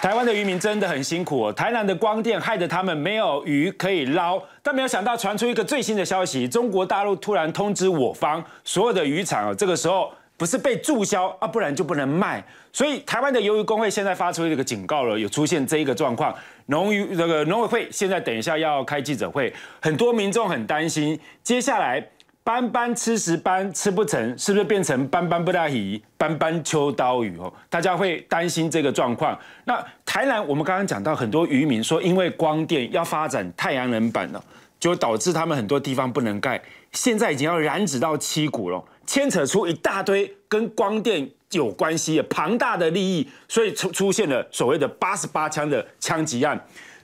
台湾的渔民真的很辛苦哦，台南的光电害得他们没有鱼可以捞，但没有想到传出一个最新的消息，中国大陆突然通知我方所有的渔场哦，这个时候不是被注销啊，不然就不能卖。所以台湾的鱿鱼工会现在发出一个警告了，有出现这一个状况，农渔这个农委会现在等一下要开记者会，很多民众很担心接下来。班班吃食班吃不成，是不是变成班班不大鱼、班班秋刀鱼？哦，大家会担心这个状况。那台南，我们刚刚讲到很多渔民说，因为光电要发展太阳能板了，就导致他们很多地方不能盖。现在已经要染指到七股了，牵扯出一大堆跟光电有关系的庞大的利益，所以出出现了所谓的八十八枪的枪击案。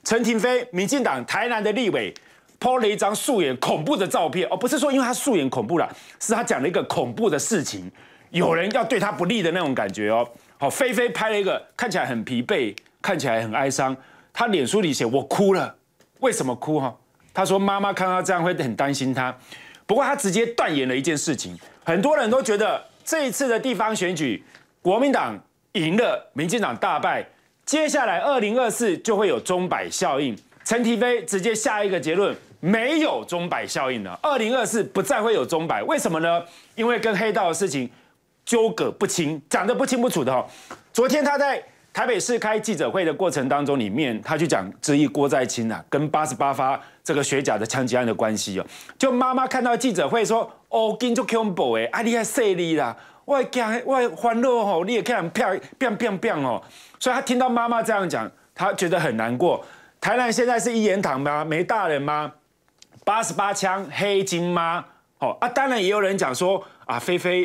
陈廷飞，民进党台南的立委。拍了一张素颜恐怖的照片哦，不是说因为他素颜恐怖了，是他讲了一个恐怖的事情，有人要对他不利的那种感觉哦。好，菲菲拍了一个看起来很疲惫、看起来很哀伤。他脸书里写：“我哭了，为什么哭？哈，他说妈妈看到这样会很担心他。不过他直接断言了一件事情，很多人都觉得这一次的地方选举，国民党赢了，民进党大败，接下来二零二四就会有钟摆效应。陈提飞直接下一个结论。没有钟摆效应了，二零二四不再会有钟摆，为什么呢？因为跟黑道的事情纠葛不清，讲得不清不楚的。哈，昨天他在台北市开记者会的过程当中，里面他就讲质疑郭在清啊，跟八十八发这个学甲的枪击案的关系哦。就妈妈看到记者会说，哦，跟 m b o 诶，啊你还说你啦，我惊我欢乐吼，你也看人啪啪啪啪吼，所以他听到妈妈这样讲，他觉得很难过。台南现在是一言堂吗？没大人吗？八十八枪黑金吗？哦啊，当然也有人讲说啊，菲菲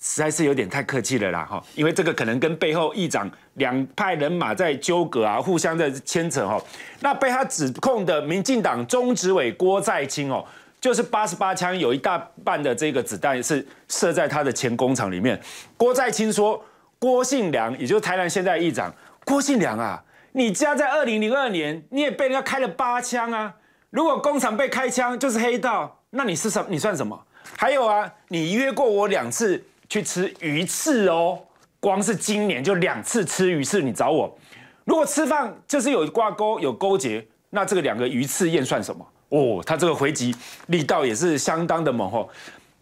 实在是有点太客气了啦，哈，因为这个可能跟背后议长两派人马在纠葛啊，互相在牵扯哈。那被他指控的民进党中执委郭在清哦，就是八十八枪，有一大半的这个子弹是射在他的前工厂里面。郭在清说，郭信良，也就是台南现在议长郭信良啊，你家在二零零二年，你也被人家开了八枪啊。如果工厂被开枪就是黑道，那你是什么？你算什么？还有啊，你约过我两次去吃鱼翅哦，光是今年就两次吃鱼翅，你找我。如果吃饭就是有挂钩、有勾结，那这个两个鱼翅宴算什么？哦，他这个回击力道也是相当的猛哦。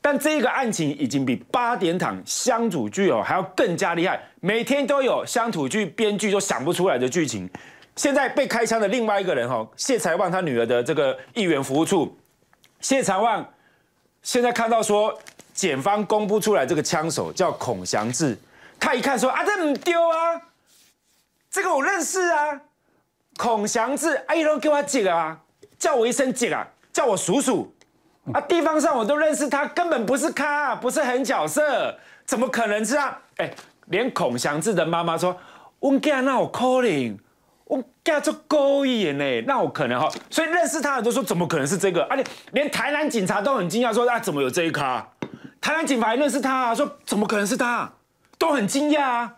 但这个案情已经比八点躺乡土剧哦还要更加厉害，每天都有乡土剧编剧都想不出来的剧情。现在被开枪的另外一个人，哈，谢才旺他女儿的这个议员服务处，谢才旺现在看到说，检方公布出来这个枪手叫孔祥志，他一看说啊，这唔丢啊，这个我认识啊，孔祥志，阿姨都叫我姐啊，叫我一声姐啊，叫我叔叔，啊地方上我都认识他，根本不是他，不是很角色，怎么可能是啊？哎，连孔祥志的妈妈说，我 get now calling。我干这就勾引呢，那我可能哈，所以认识他的都说怎么可能是这个，而且连台南警察都很惊讶，说啊怎么有这一卡？台南警察还认识他啊，说怎么可能是他，都很惊讶，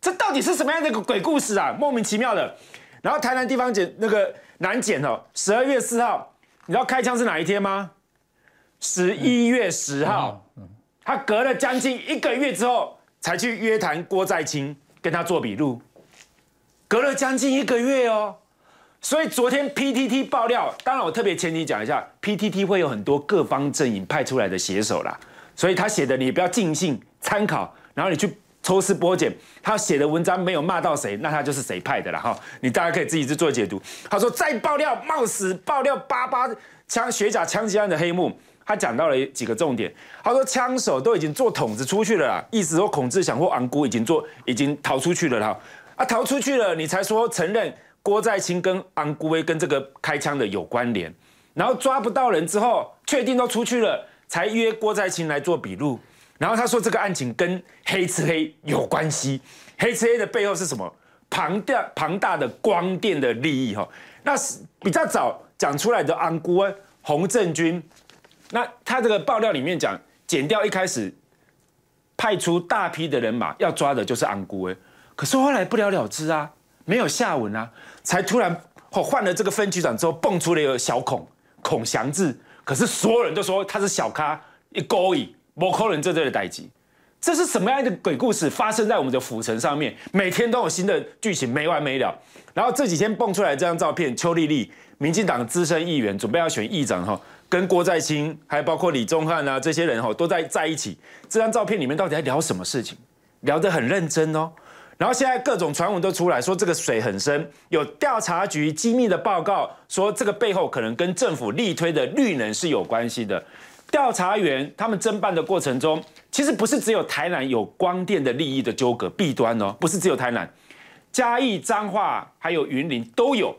这到底是什么样的一个鬼故事啊，莫名其妙的。然后台南地方检那个南检哦，十二月四号，你知道开枪是哪一天吗？十一月十号，他隔了将近一个月之后才去约谈郭在清，跟他做笔录。隔了将近一个月哦，所以昨天 PTT 爆料，当然我特别前提讲一下，PTT 会有很多各方阵营派出来的写手啦，所以他写的你不要尽信，参考，然后你去抽丝剥茧，他写的文章没有骂到谁，那他就是谁派的了哈，你大家可以自己去做解读。他说再爆料，冒死爆料八八枪学甲枪击案的黑幕，他讲到了几个重点，他说枪手都已经做桶子出去了，意思说孔志祥或昂姑已经做已经逃出去了哈。啊，逃出去了，你才说承认郭在清跟安孤威跟这个开枪的有关联，然后抓不到人之后，确定都出去了，才约郭在清来做笔录，然后他说这个案情跟黑吃黑有关系，黑吃黑的背后是什么？庞大庞大的光电的利益哈，那是比较早讲出来的安姑威洪正军，那他这个爆料里面讲，减掉一开始派出大批的人马要抓的就是安姑威。可是后来不了了之啊，没有下文啊，才突然哦换了这个分局长之后，蹦出了一个小孔孔祥智。可是所有人都说他是小咖，一勾引，不可能真这的代级。这是什么样的鬼故事发生在我们的府城上面？每天都有新的剧情，没完没了。然后这几天蹦出来这张照片，邱丽丽，民进党资深议员，准备要选议长哈，跟郭在清，还有包括李宗翰啊这些人哈，都在在一起。这张照片里面到底在聊什么事情？聊得很认真哦。然后现在各种传闻都出来说这个水很深，有调查局机密的报告说这个背后可能跟政府力推的绿能是有关系的。调查员他们侦办的过程中，其实不是只有台南有光电的利益的纠葛弊端哦，不是只有台南，嘉义彰化还有云林都有。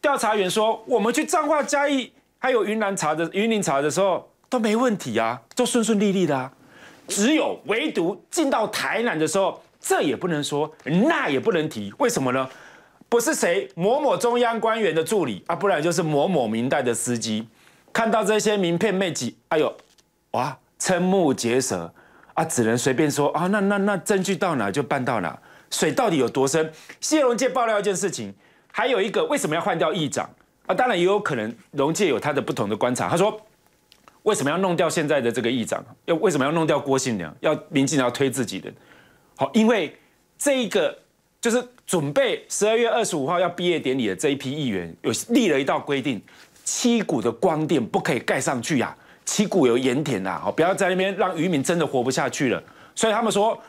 调查员说我们去彰化嘉义还有云南查的云林查的时候都没问题啊，都顺顺利利的，啊，只有唯独进到台南的时候。这也不能说，那也不能提，为什么呢？不是谁某某中央官员的助理啊，不然就是某某明代的司机。看到这些名片妹子，哎呦，哇，瞠目结舌啊，只能随便说啊。那那那证据到哪就办到哪，水到底有多深？谢龙介爆料一件事情，还有一个为什么要换掉议长啊？当然也有可能龙介有他的不同的观察。他说，为什么要弄掉现在的这个议长？要为什么要弄掉郭姓的？要民进党推自己的？好，因为这个就是准备十二月二十五号要毕业典礼的这一批议员，有立了一道规定，七股的光电不可以盖上去呀。七股有盐田呐，好，不要在那边让渔民真的活不下去了。所以他们说，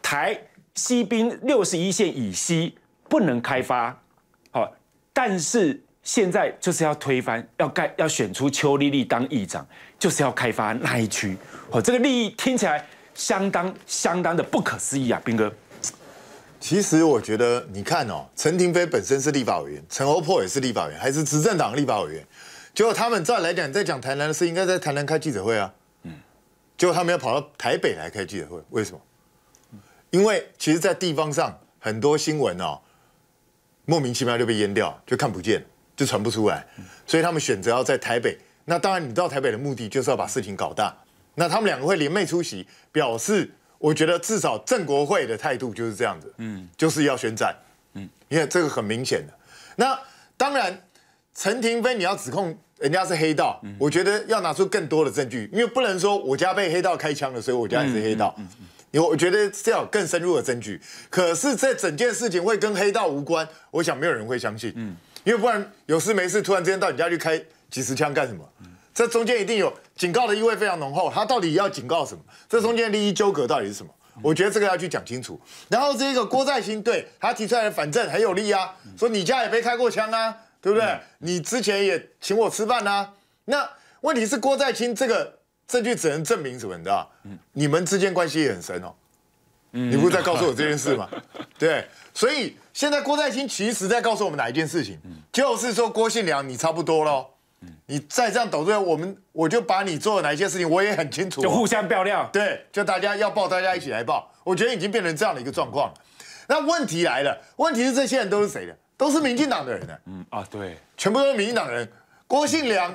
台西滨六十一线以西不能开发。好，但是现在就是要推翻，要盖，要选出邱丽丽当议长，就是要开发那一区。哦，这个利益听起来。相当相当的不可思议啊，斌哥。其实我觉得，你看哦，陈廷飞本身是立法委员，陈欧珀也是立法委员，还是执政党立法委员。结果他们再来讲，再讲台南的事，应该在台南开记者会啊。嗯。结果他们要跑到台北来开记者会，为什么？因为其实，在地方上很多新闻哦，莫名其妙就被淹掉，就看不见，就传不出来。所以他们选择要在台北。那当然，你到台北的目的就是要把事情搞大。那他们两个会联袂出席，表示，我觉得至少郑国会的态度就是这样子，嗯，就是要宣战，嗯，因为这个很明显的。那当然，陈廷飞你要指控人家是黑道，我觉得要拿出更多的证据，因为不能说我家被黑道开枪了，所以我家也是黑道，嗯嗯，我觉得这要更深入的证据。可是这整件事情会跟黑道无关，我想没有人会相信，嗯，因为不然有事没事突然之间到你家去开几十枪干什么？这中间一定有警告的意味非常浓厚，他到底要警告什么？这中间利益纠葛到底是什么？我觉得这个要去讲清楚。然后这一个郭在兴，对，他提出来的反证很有利啊，说你家也没开过枪啊，对不对？你之前也请我吃饭啊。那问题是郭在清这个证据只能证明什么？你知道你们之间关系很深哦。你不是在告诉我这件事吗？对，所以现在郭在兴其实在告诉我们哪一件事情？就是说郭信良，你差不多了。你再这样抖出来，我们我就把你做哪一些事情，我也很清楚。就互相漂亮。对，就大家要报，大家一起来报。我觉得已经变成这样的一个状况。那问题来了，问题是这些人都是谁的？都是民进党的人呢？嗯啊，对，全部都是民进党人。郭信良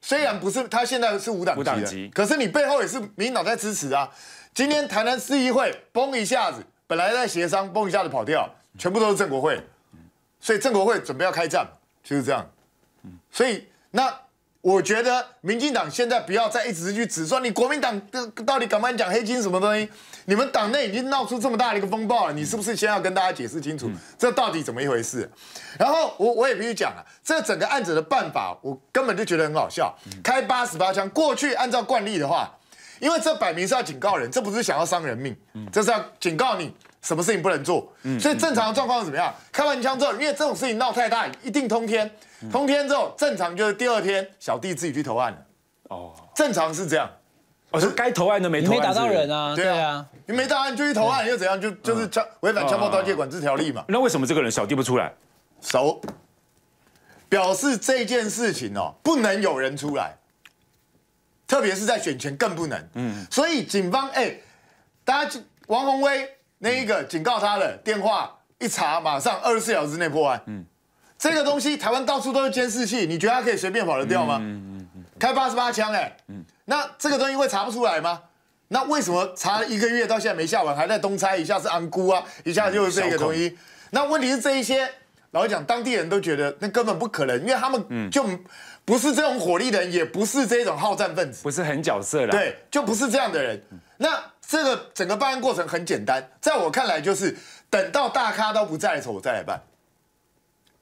虽然不是他，现在是无党无党籍，可是你背后也是民进党在支持啊。今天台南市议会崩一下子，本来在协商，崩一下子跑掉，全部都是正国会。所以正国会准备要开战就是这样。所以。那我觉得民进党现在不要再一直去指说你国民党到底敢不敢讲黑金什么东西？你们党内已经闹出这么大的一个风暴了，你是不是先要跟大家解释清楚这到底怎么一回事？然后我我也必须讲啊，这整个案子的办法，我根本就觉得很好笑，开八十八枪，过去按照惯例的话。因为这摆明是要警告人，这不是想要伤人命，这是要警告你什么事情不能做。所以正常的状况是怎么样？开完枪之后，因为这种事情闹太大，一定通天，通天之后，正常就是第二天小弟自己去投案了。哦，正常是这样，哦，该投案的没投。没打到人啊？对啊，你没打到，就去投案又怎样？就就是枪违反枪炮刀械管制条例嘛。那为什么这个人小弟不出来？首表示这件事情哦，不能有人出来。特别是在选前更不能，嗯，所以警方哎，大家王宏威那一个警告他了，电话一查，马上二十四小时内破案，嗯，这个东西台湾到处都是监视器，你觉得他可以随便跑得掉吗？嗯嗯嗯，开八十八枪哎，嗯，那这个东西会查不出来吗？那为什么查一个月到现在没下完，还在东猜一下是安姑啊，一下就是这个东西，那问题是这一些老实讲，当地人都觉得那根本不可能，因为他们就。不是这种火力的人，也不是这种好战分子，不是很角色了。对，就不是这样的人。那这个整个办案过程很简单，在我看来就是等到大咖都不在的时候，我再来办。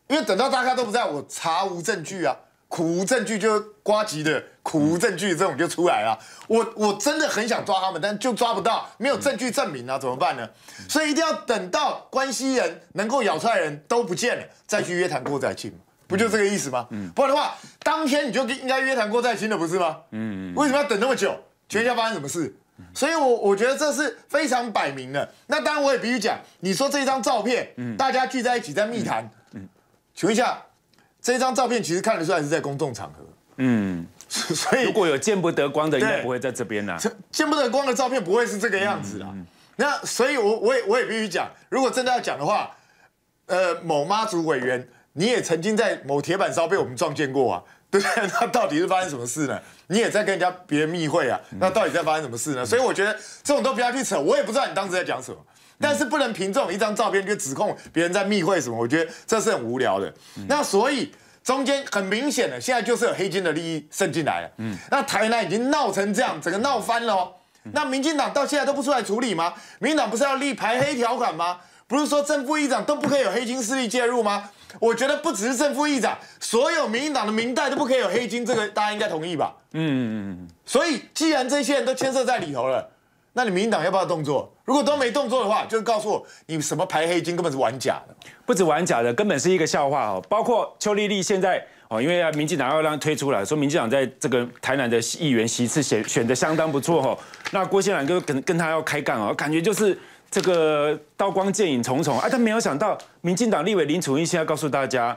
因为等到大咖都不在，我查无证据啊，苦无证据就瓜级的苦无证据这种就出来了。我我真的很想抓他们，但就抓不到，没有证据证明啊，怎么办呢？所以一定要等到关系人能够咬出来人都不见了，再去约谈郭台庆。不就这个意思吗？嗯，不然的话，当天你就应该约谈郭在新的，不是吗？嗯，为什么要等那么久？请问一下发生什么事？所以我我觉得这是非常摆明的。那当然我也必须讲，你说这张照片，大家聚在一起在密谈。嗯，请问一下，这张照片其实看出来是在公众场合。嗯，所以如果有见不得光的，应该不会在这边呐。见不得光的照片不会是这个样子啊。那所以，我我也我也必须讲，如果真的要讲的话，呃，某妈祖委员。你也曾经在某铁板烧被我们撞见过啊，对不对？那到底是发生什么事呢？你也在跟人家别人密会啊，那到底在发生什么事呢？所以我觉得这种都不要去扯，我也不知道你当时在讲什么，但是不能凭这种一张照片就指控别人在密会什么，我觉得这是很无聊的。那所以中间很明显的，现在就是有黑金的利益渗进来嗯。那台南已经闹成这样，整个闹翻了。那民进党到现在都不出来处理吗？民进党不是要立排黑条款吗？不是说正副议长都不可以有黑金势力介入吗？我觉得不只是正副议长，所有民进党的民代都不可以有黑金，这个大家应该同意吧？嗯嗯嗯。所以既然这些人都牵涉在里头了，那你民进党要不要动作？如果都没动作的话，就告诉我你什么排黑金根本是玩假的，不止玩假的，根本是一个笑话哦。包括邱丽丽现在哦，因为啊民进党要让她出来，说民进党在这个台南的议员席次选选的相当不错哦。那郭姓男哥跟跟他要开干哦，感觉就是。这个刀光剑影重重，啊，他没有想到，民进党立委林楚英现在告诉大家，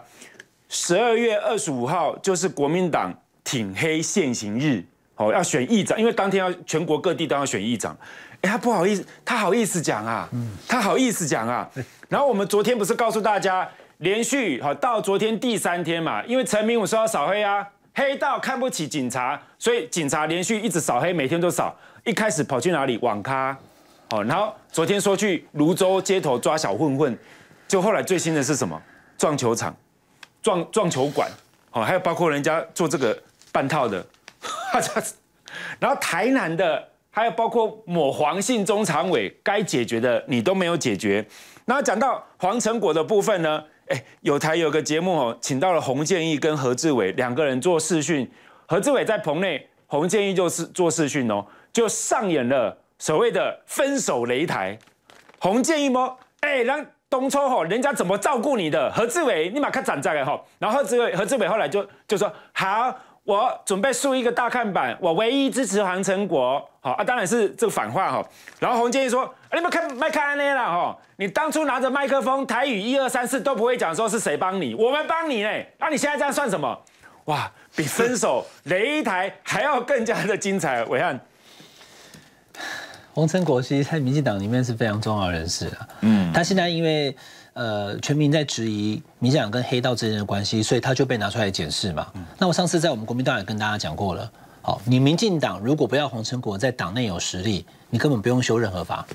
十二月二十五号就是国民党挺黑现行日，哦，要选议长，因为当天要全国各地都要选议长，哎，他不好意思，他好意思讲啊，他好意思讲啊，然后我们昨天不是告诉大家，连续好到昨天第三天嘛，因为陈明武说要扫黑啊，黑道看不起警察，所以警察连续一直扫黑，每天都扫，一开始跑去哪里？网咖。哦，然后昨天说去泸州街头抓小混混，就后来最新的是什么？撞球场，撞撞球馆，哦，还有包括人家做这个半套的，然后台南的，还有包括抹黄姓中常委，该解决的你都没有解决。然后讲到黄成果的部分呢，哎，有台有个节目哦，请到了洪建义跟何志伟两个人做视讯，何志伟在棚内，洪建义就是做视讯哦，就上演了。所谓的分手擂台，洪建一摸，哎，让东初吼人家怎么照顾你的？何志伟，你马看站在来吼，然后何志伟何志伟后来就就说好，我准备竖一个大看板，我唯一支持黄成国，好啊，当然是这个反话哈。然后洪建一说，你们看麦克安内拉吼，你当初拿着麦克风，台语一二三四都不会讲，说是谁帮你，我们帮你嘞，那你现在这样算什么？哇，比分手擂台还要更加的精彩，伟汉。洪春国其实，在民进党里面是非常重要人士啊。嗯，他现在因为呃，全民在质疑民进党跟黑道之间的关系，所以他就被拿出来检视嘛。那我上次在我们国民党也跟大家讲过了，好，你民进党如果不要洪春国在党内有实力，你根本不用修任何法。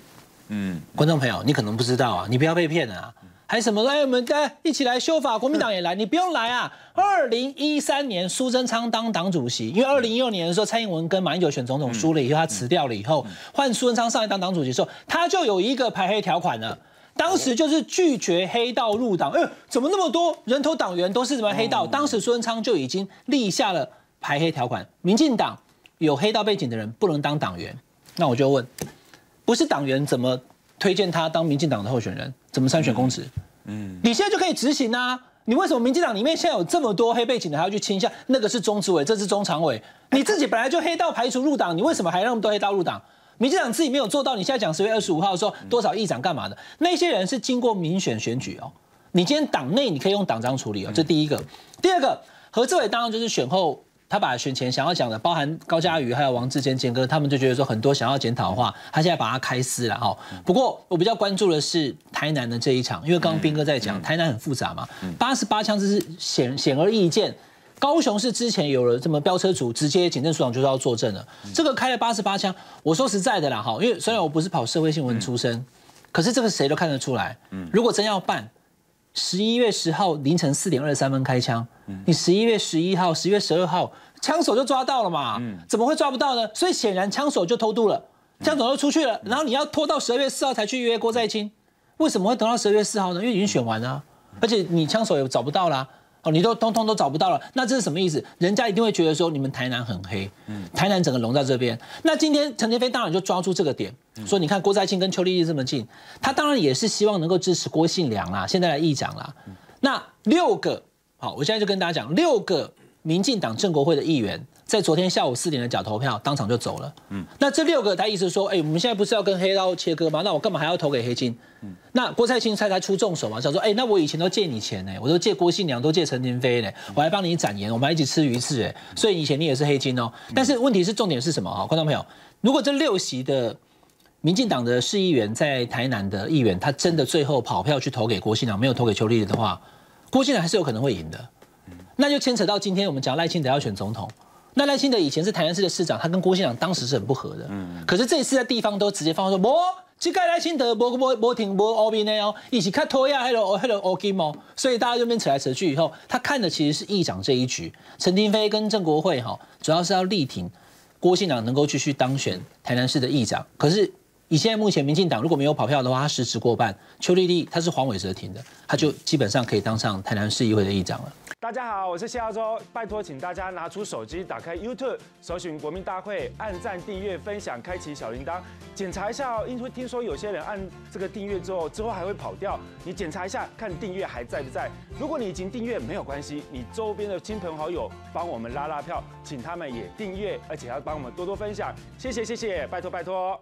嗯，观众朋友，你可能不知道啊，你不要被骗啊。还什么？哎，我们大家一起来修法，国民党也来，你不用来啊！二零一三年，苏贞昌当党主席，因为二零一六年的时候，蔡英文跟马英九选总统输了以后，他辞掉了以后，换苏贞昌上来当党主席的时候，他就有一个排黑条款了。当时就是拒绝黑道入党。哎，怎么那么多人头党员都是什么黑道？当时苏贞昌就已经立下了排黑条款，民进党有黑道背景的人不能当党员。那我就问，不是党员怎么？推荐他当民进党的候选人，怎么三选公职？嗯，你现在就可以执行啊！你为什么民进党里面现在有这么多黑背景的还要去倾向？那个是中执委，这是中常委，你自己本来就黑道排除入党，你为什么还那么多黑道入党？民进党自己没有做到，你现在讲十月二十五号说多少议长干嘛的？那些人是经过民选选举哦，你今天党内你可以用党章处理哦，这第一个，第二个何志伟当然就是选后。他把选前想要讲的，包含高嘉瑜还有王志坚坚哥，他们就觉得说很多想要检讨的话，他现在把它开撕了哈。不过我比较关注的是台南的这一场，因为刚刚斌哥在讲台南很复杂嘛，八十八枪这是显显而易见。高雄是之前有了这么飙车主，直接警政署长就是要作证了。这个开了八十八枪，我说实在的啦哈，因为虽然我不是跑社会新闻出身，可是这个谁都看得出来。如果真要办。十一月十号凌晨四点二十三分开枪，你十一月十一号、十一月十二号枪手就抓到了嘛？怎么会抓不到呢？所以显然枪手就偷渡了，枪手就出去了，然后你要拖到十二月四号才去约郭在清，为什么会等到十二月四号呢？因为已经选完了，而且你枪手也找不到了。哦，你都通通都找不到了，那这是什么意思？人家一定会觉得说你们台南很黑，台南整个笼在这边。那今天陈建飞当然就抓住这个点，说你看郭在庆跟邱丽丽这么近，他当然也是希望能够支持郭信良啦，现在的议长啦。那六个，好，我现在就跟大家讲，六个民进党政国会的议员。在昨天下午四点的假投票，当场就走了。嗯，那这六个，他意思说，哎，我们现在不是要跟黑刀切割吗？那我干嘛还要投给黑金？嗯，那郭蔡青猜猜出重手嘛，想说，哎，那我以前都借你钱呢，我都借郭姓娘，都借陈廷飞呢，我还帮你展颜，我们还一起吃鱼翅，哎，所以以前你也是黑金哦。但是问题是重点是什么啊？观众朋友，如果这六席的民进党的市议员，在台南的议员，他真的最后跑票去投给郭信良，没有投给邱丽丽的话，郭信良还是有可能会赢的。那就牵扯到今天我们讲赖清德要选总统。赖清德以前是台南市的市长，他跟郭县长当时是很不和的。嗯，可是这一次在地方都直接放说：不，去盖赖清德，不不不不挺不 o b i n a 一起看托亚还有还有 o h e l o 所以大家这边扯来扯去以后，他看的其实是议长这一局。陈廷飞跟郑国会哈，主要是要力挺郭县长能够继续当选台南市的议长。可是。以现在目前，民进党如果没有跑票的话，他实职过半。邱丽丽她是黄伟哲停的，她就基本上可以当上台南市议会的议长了。大家好，我是谢耀洲，拜托请大家拿出手机，打开 YouTube，搜寻国民大会，按赞、订阅、分享，开启小铃铛。检查一下哦，因为听说有些人按这个订阅之后，之后还会跑掉。你检查一下，看订阅还在不在。如果你已经订阅，没有关系，你周边的亲朋好友帮我们拉拉票，请他们也订阅，而且要帮我们多多分享。谢谢谢谢，拜托拜托。